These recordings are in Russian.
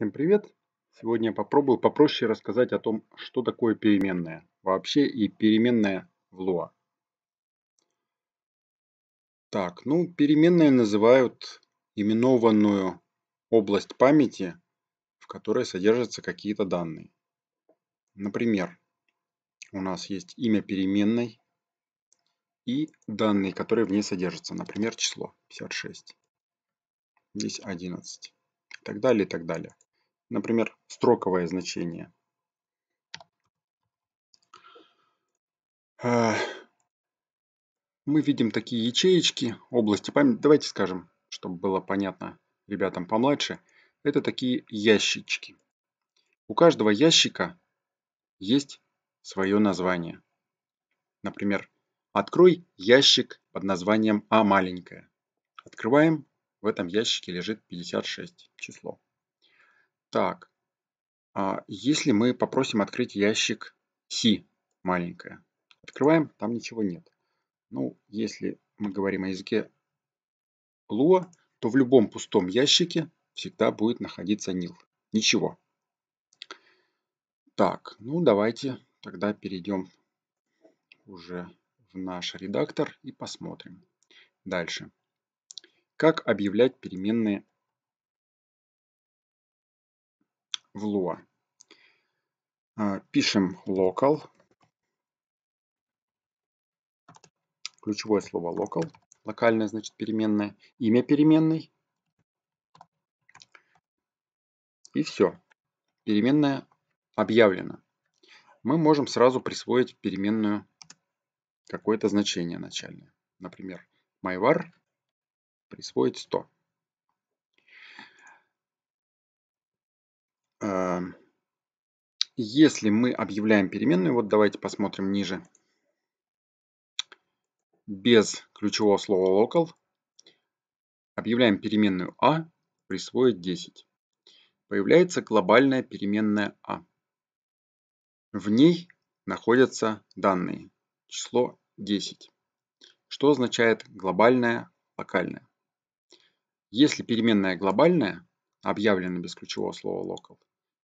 Всем привет! Сегодня я попробую попроще рассказать о том, что такое переменная вообще и переменная в Lua. Так, ну переменная называют именованную область памяти, в которой содержатся какие-то данные. Например, у нас есть имя переменной, и данные, которые в ней содержатся. Например, число 56. Здесь 11. И так далее, и так далее например, строковое значение. Э, мы видим такие ячеечки, области памяти. Давайте скажем, чтобы было понятно ребятам помладше. Это такие ящички. У каждого ящика есть свое название. Например, открой ящик под названием А маленькое. Открываем, в этом ящике лежит 56 число. Так, а если мы попросим открыть ящик C, маленькое, открываем, там ничего нет. Ну, если мы говорим о языке Lua, то в любом пустом ящике всегда будет находиться nil. Ничего. Так, ну давайте тогда перейдем уже в наш редактор и посмотрим. Дальше. Как объявлять переменные в Lua. А, пишем local. Ключевое слово local. Локальное значит переменное. Имя переменной. И все. Переменная объявлена. Мы можем сразу присвоить переменную какое-то значение начальное. Например, myvar присвоить 100. если мы объявляем переменную, вот давайте посмотрим ниже, без ключевого слова local, объявляем переменную a, «а» присвоить 10. Появляется глобальная переменная a. «а». В ней находятся данные, число 10. Что означает глобальная, локальная? Если переменная глобальная, объявлена без ключевого слова local,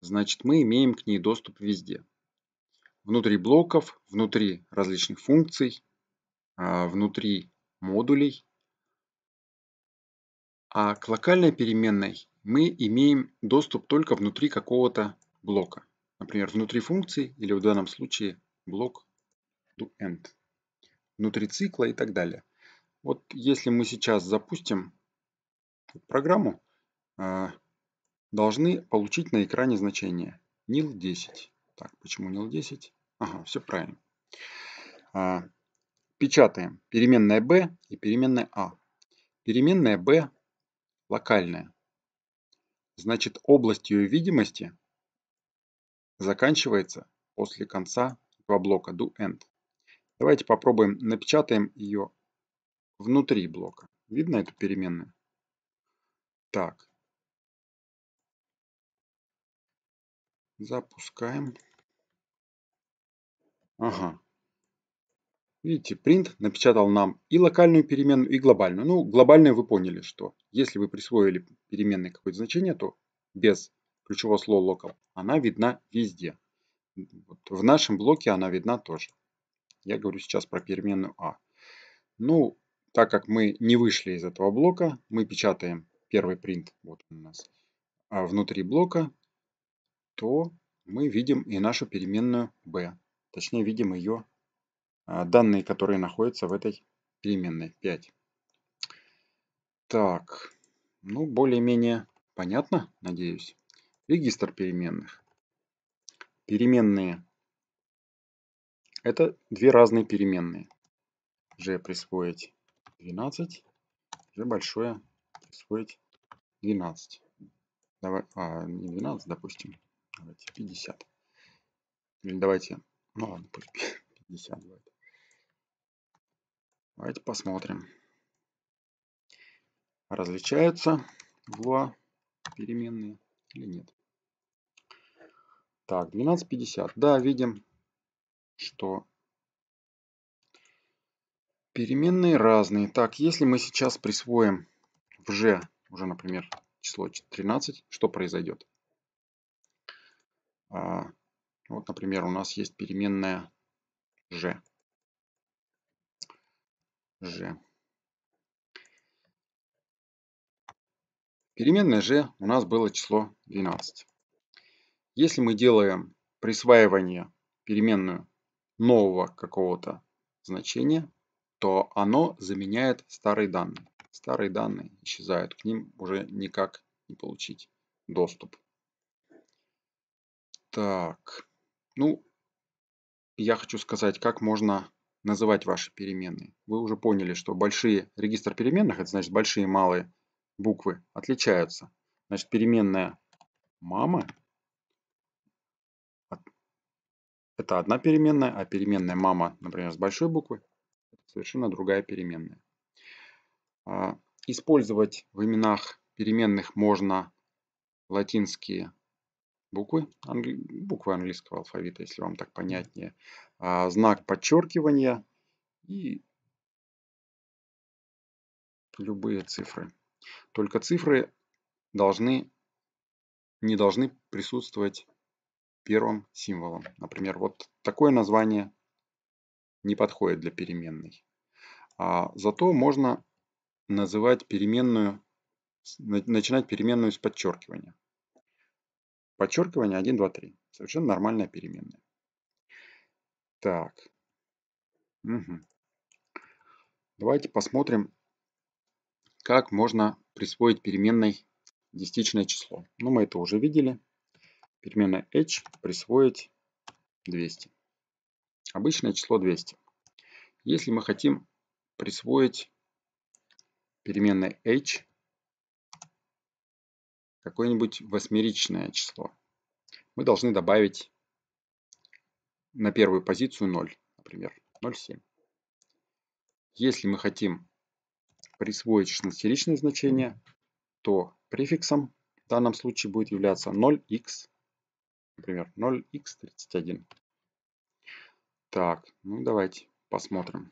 значит мы имеем к ней доступ везде. Внутри блоков, внутри различных функций, а, внутри модулей. А к локальной переменной мы имеем доступ только внутри какого-то блока. Например, внутри функции или в данном случае блок do end. Внутри цикла и так далее. Вот если мы сейчас запустим программу, а, должны получить на экране значение nil 10. Так, почему nil 10? Ага, все правильно. А, печатаем переменная b и переменная a. А. Переменная b локальная. Значит, область ее видимости заканчивается после конца этого блока do end. Давайте попробуем напечатаем ее внутри блока. Видно эту переменную? Так, Запускаем. Ага. Видите, print напечатал нам и локальную переменную, и глобальную. Ну, глобальную вы поняли, что если вы присвоили переменной какое-то значение, то без ключевого слова local она видна везде. Вот в нашем блоке она видна тоже. Я говорю сейчас про переменную a. «А». Ну, так как мы не вышли из этого блока, мы печатаем первый print вот у нас а, внутри блока то мы видим и нашу переменную b. Точнее, видим ее а, данные, которые находятся в этой переменной 5. Так, ну более-менее понятно, надеюсь. Регистр переменных. Переменные. Это две разные переменные. g присвоить 12, g большое присвоить 12. Давай, а, не 12, допустим, Давайте 50. Или давайте, ну ладно, пусть 50 будет. Давайте посмотрим. Различаются два переменные или нет. Так, 12.50. Да, видим, что переменные разные. Так, если мы сейчас присвоим в g уже, например, число 13, что произойдет? А, вот, например, у нас есть переменная g. g. Переменная g у нас было число 12. Если мы делаем присваивание переменную нового какого-то значения, то оно заменяет старые данные. Старые данные исчезают, к ним уже никак не получить доступ. Так, ну, я хочу сказать, как можно называть ваши переменные. Вы уже поняли, что большие регистр переменных, это значит большие и малые буквы, отличаются. Значит, переменная мама это одна переменная, а переменная мама, например, с большой буквы, это совершенно другая переменная. А, использовать в именах переменных можно латинские буквы, англи... буквы английского алфавита, если вам так понятнее, а, знак подчеркивания и любые цифры. Только цифры должны, не должны присутствовать первым символом. Например, вот такое название не подходит для переменной. А, зато можно называть переменную, начинать переменную с подчеркивания. Подчеркивание 1, 2, 3. Совершенно нормальная переменная. Так. Угу. Давайте посмотрим, как можно присвоить переменной десятичное число. Ну, мы это уже видели. Переменная h присвоить 200. Обычное число 200. Если мы хотим присвоить переменной h какое-нибудь восьмеричное число. Мы должны добавить на первую позицию 0, например, 0,7. Если мы хотим присвоить 16 значение, то префиксом в данном случае будет являться 0x, например, 0x31. Так, ну давайте посмотрим.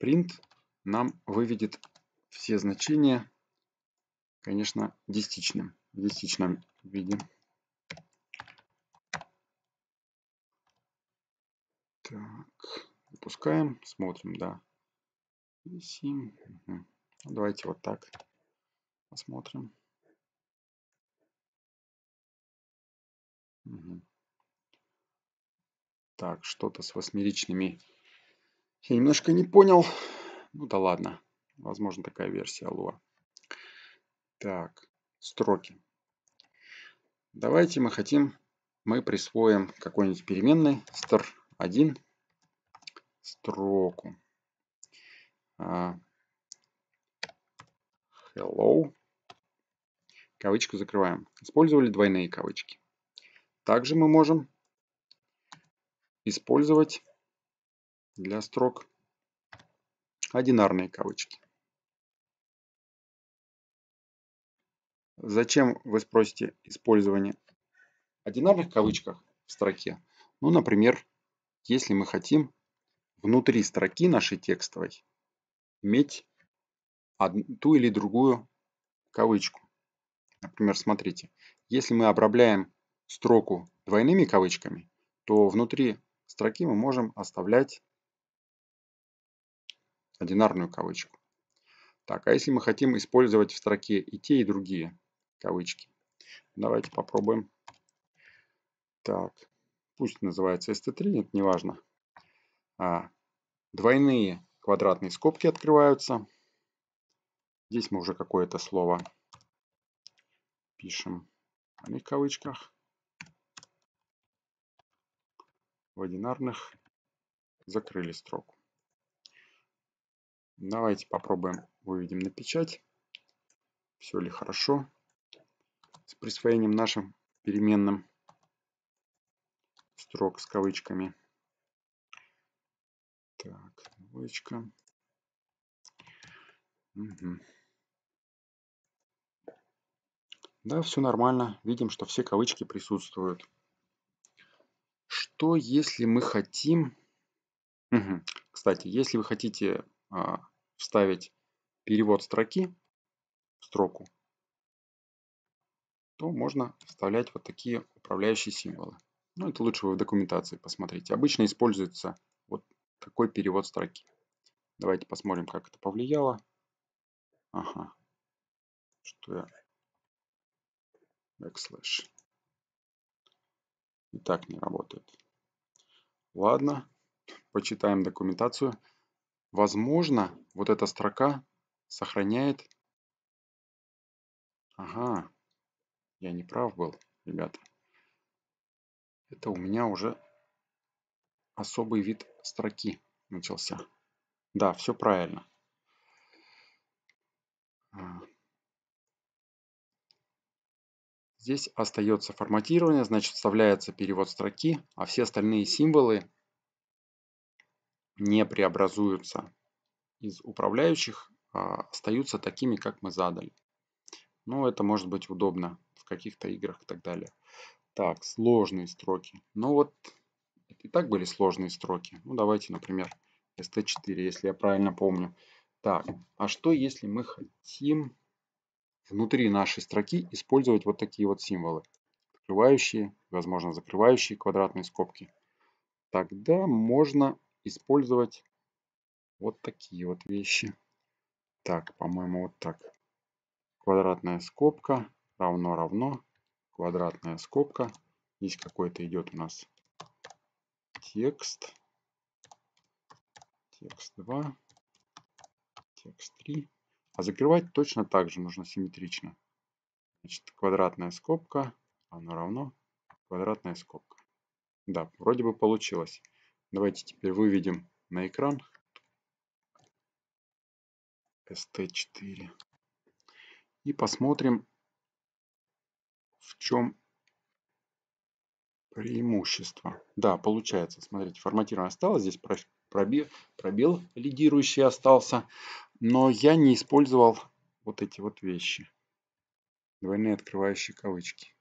Print нам выведет все значения, конечно, десятичным, в десятичном виде. Так, запускаем, смотрим, да. 7. Угу. Ну, давайте вот так посмотрим. Угу. Так, что-то с восьмеричными. Я немножко не понял. Ну да ладно, возможно такая версия Lua. Так, строки. Давайте мы хотим, мы присвоим какой-нибудь переменной str 1 строку. А, hello. Кавычку закрываем. Использовали двойные кавычки. Также мы можем использовать для строк одинарные кавычки. Зачем, вы спросите, использование одинарных кавычках в строке? Ну, например, если мы хотим внутри строки нашей текстовой иметь ту или другую кавычку. Например, смотрите, если мы обрабляем строку двойными кавычками, то внутри строки мы можем оставлять одинарную кавычку. Так, а если мы хотим использовать в строке и те, и другие кавычки? Давайте попробуем. Так, пусть называется ST3, нет, неважно. А, двойные квадратные скобки открываются. Здесь мы уже какое-то слово пишем в одних кавычках. В одинарных закрыли строку. Давайте попробуем выведем на печать, все ли хорошо с присвоением нашим переменным строк с кавычками. Так, кавычка. Угу. Да, все нормально. Видим, что все кавычки присутствуют. Что если мы хотим... Угу. Кстати, если вы хотите а, вставить перевод строки в строку, то можно вставлять вот такие управляющие символы. Ну, это лучше вы в документации посмотрите. Обычно используется вот такой перевод строки. Давайте посмотрим, как это повлияло. Ага. Что я... Backslash. И так не работает. Ладно, почитаем документацию возможно вот эта строка сохраняет ага я не прав был ребята это у меня уже особый вид строки начался да все правильно а. Здесь остается форматирование, значит вставляется перевод строки, а все остальные символы не преобразуются из управляющих, а остаются такими, как мы задали. Но ну, это может быть удобно в каких-то играх и так далее. Так, сложные строки. Ну вот, и так были сложные строки. Ну давайте, например, ST4, если я правильно помню. Так, а что если мы хотим внутри нашей строки использовать вот такие вот символы? Открывающие, возможно, закрывающие квадратные скобки. Тогда можно использовать вот такие вот вещи. Так, по-моему, вот так. Квадратная скобка равно равно квадратная скобка. Здесь какой-то идет у нас текст. Текст 2. Текст 3. А закрывать точно так же нужно симметрично. Значит, квадратная скобка, равно равно квадратная скобка. Да, вроде бы получилось. Давайте теперь выведем на экран ST4 и посмотрим, в чем преимущество. Да, получается, смотрите, форматирование осталось, здесь пробел, пробел лидирующий остался, но я не использовал вот эти вот вещи. Двойные открывающие кавычки.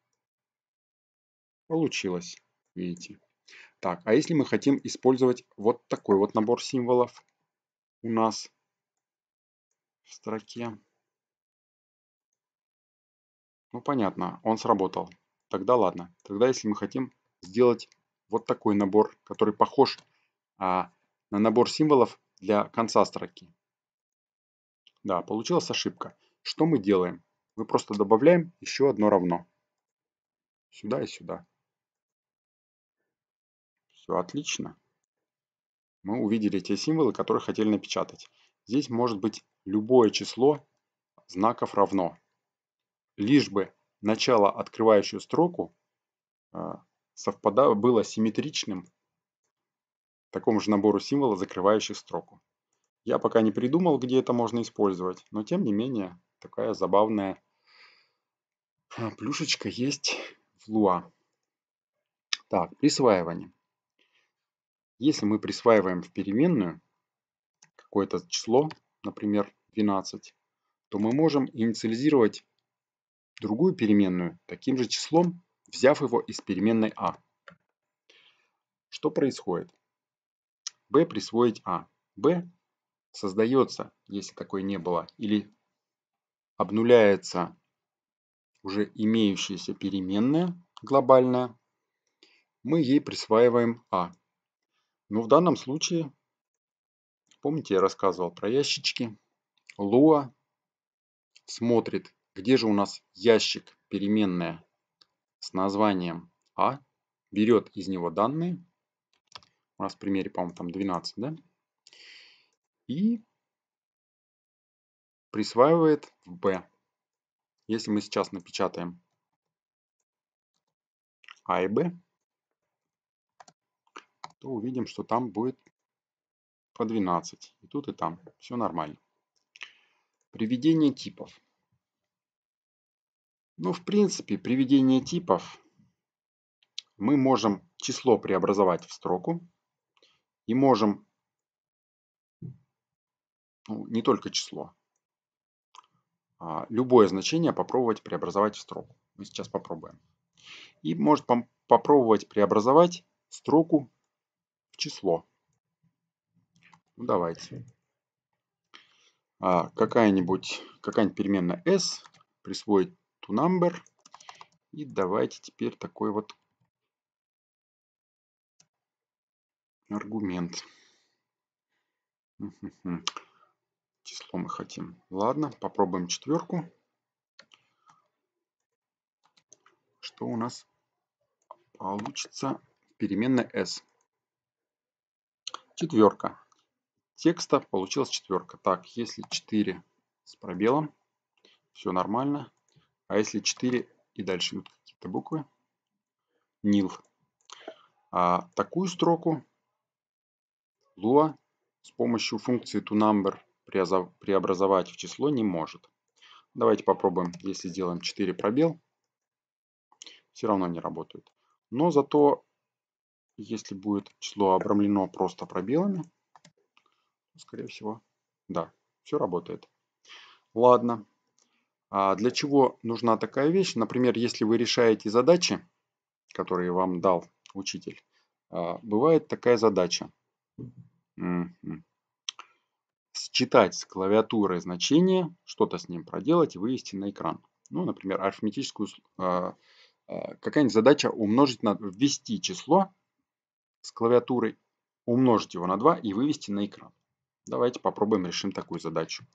Получилось, видите. Так, а если мы хотим использовать вот такой вот набор символов у нас в строке. Ну понятно, он сработал. Тогда ладно. Тогда если мы хотим сделать вот такой набор, который похож а, на набор символов для конца строки. Да, получилась ошибка. Что мы делаем? Мы просто добавляем еще одно равно. Сюда и сюда. Все отлично. Мы увидели те символы, которые хотели напечатать. Здесь может быть любое число знаков равно. Лишь бы начало, открывающую строку, э, совпадало было симметричным такому же набору символа, закрывающих строку. Я пока не придумал, где это можно использовать, но тем не менее, такая забавная э, плюшечка есть в Луа. Так, присваивание. Если мы присваиваем в переменную какое-то число, например, 12, то мы можем инициализировать другую переменную таким же числом, взяв его из переменной а. Что происходит? b присвоить а. b создается, если такой не было, или обнуляется уже имеющаяся переменная глобальная, мы ей присваиваем а. Но ну, в данном случае, помните, я рассказывал про ящички. Луа смотрит, где же у нас ящик переменная с названием А, берет из него данные. У нас в примере, по-моему, там 12, да? И присваивает в B. Если мы сейчас напечатаем А и b то увидим, что там будет по 12. И тут, и там. Все нормально. Приведение типов. Ну, в принципе, приведение типов мы можем число преобразовать в строку. И можем ну, не только число, а любое значение попробовать преобразовать в строку. Мы сейчас попробуем. И может попробовать преобразовать строку число. Ну, давайте. А, Какая-нибудь какая нибудь переменная s присвоить number И давайте теперь такой вот аргумент. Число мы хотим. Ладно, попробуем четверку. Что у нас получится? Переменная s. Четверка. Текста получилась четверка. Так, если 4 с пробелом, все нормально. А если 4 и дальше идут какие-то буквы, нил. А такую строку Lua с помощью функции toNumber преобразовать в число не может. Давайте попробуем, если сделаем 4 пробел. Все равно не работает. Но зато если будет число обрамлено просто пробелами, скорее всего, да, все работает. Ладно. А для чего нужна такая вещь? Например, если вы решаете задачи, которые вам дал учитель, а, бывает такая задача. Считать с клавиатуры значение, что-то с ним проделать и вывести на экран. Ну, например, арифметическую а, а, какая-нибудь задача умножить на ввести число с клавиатуры, умножить его на 2 и вывести на экран. Давайте попробуем решим такую задачу.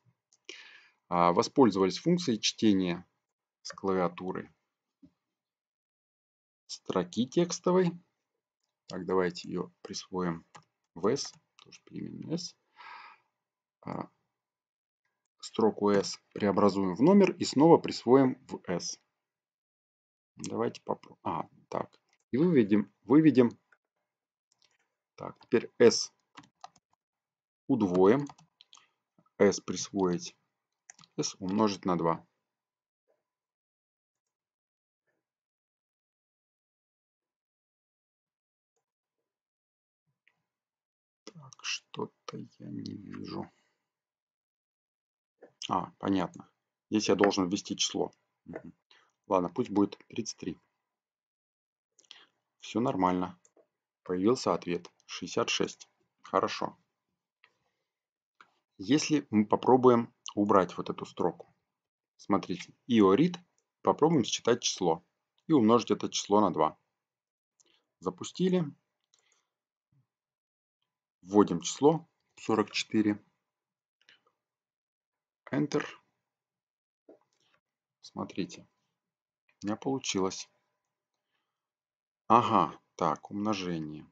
А, воспользовались функцией чтения с клавиатуры строки текстовой. Так, давайте ее присвоим в S, тоже переименуем S. А, строку S преобразуем в номер и снова присвоим в S. Давайте попробуем. А, так. И выведем, выведем так, теперь S удвоим. S присвоить. S умножить на 2. Так, что-то я не вижу. А, понятно. Здесь я должен ввести число. Ладно, пусть будет 33. Все нормально. Появился ответ 66. Хорошо. Если мы попробуем убрать вот эту строку. Смотрите, иорит, попробуем считать число и умножить это число на 2. Запустили. Вводим число 44. Enter. Смотрите, у меня получилось. Ага, так, умножение.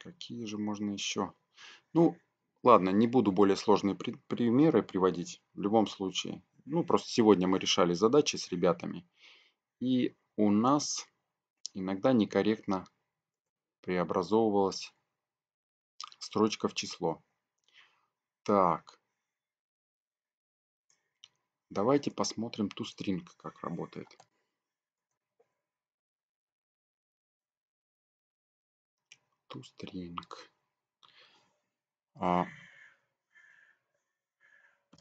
Какие же можно еще? Ну, ладно, не буду более сложные при примеры приводить в любом случае. Ну, просто сегодня мы решали задачи с ребятами. И у нас иногда некорректно преобразовывалась строчка в число. Так. Давайте посмотрим ту стринг, как работает. toString.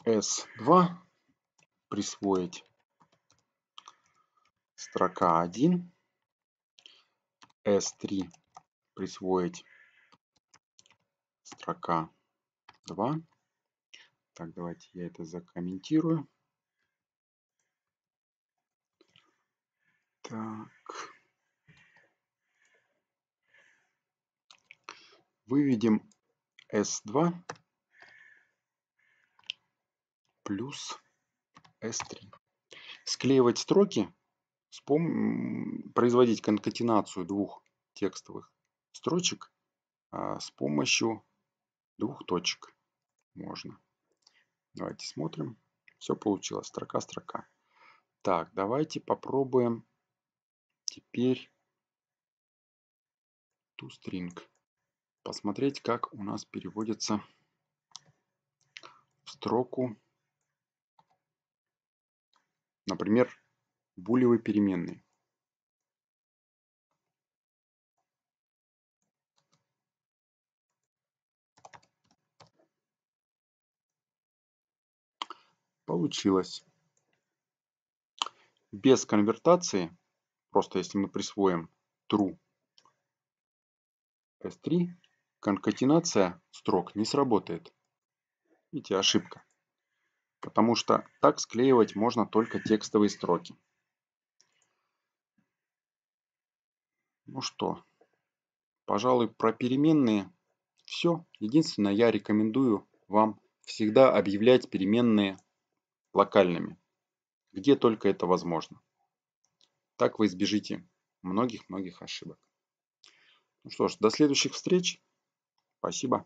S2 а, присвоить строка 1. S3 присвоить строка 2. Так, давайте я это закомментирую. Так. выведем S2 плюс S3. Склеивать строки, производить конкатенацию двух текстовых строчек а, с помощью двух точек можно. Давайте смотрим. Все получилось. Строка, строка. Так, давайте попробуем теперь toString. string посмотреть, как у нас переводится в строку, например, булевые переменные. Получилось. Без конвертации, просто если мы присвоим true S3, конкатенация строк не сработает. Видите, ошибка. Потому что так склеивать можно только текстовые строки. Ну что, пожалуй, про переменные все. Единственное, я рекомендую вам всегда объявлять переменные локальными, где только это возможно. Так вы избежите многих-многих ошибок. Ну что ж, до следующих встреч. Спасибо.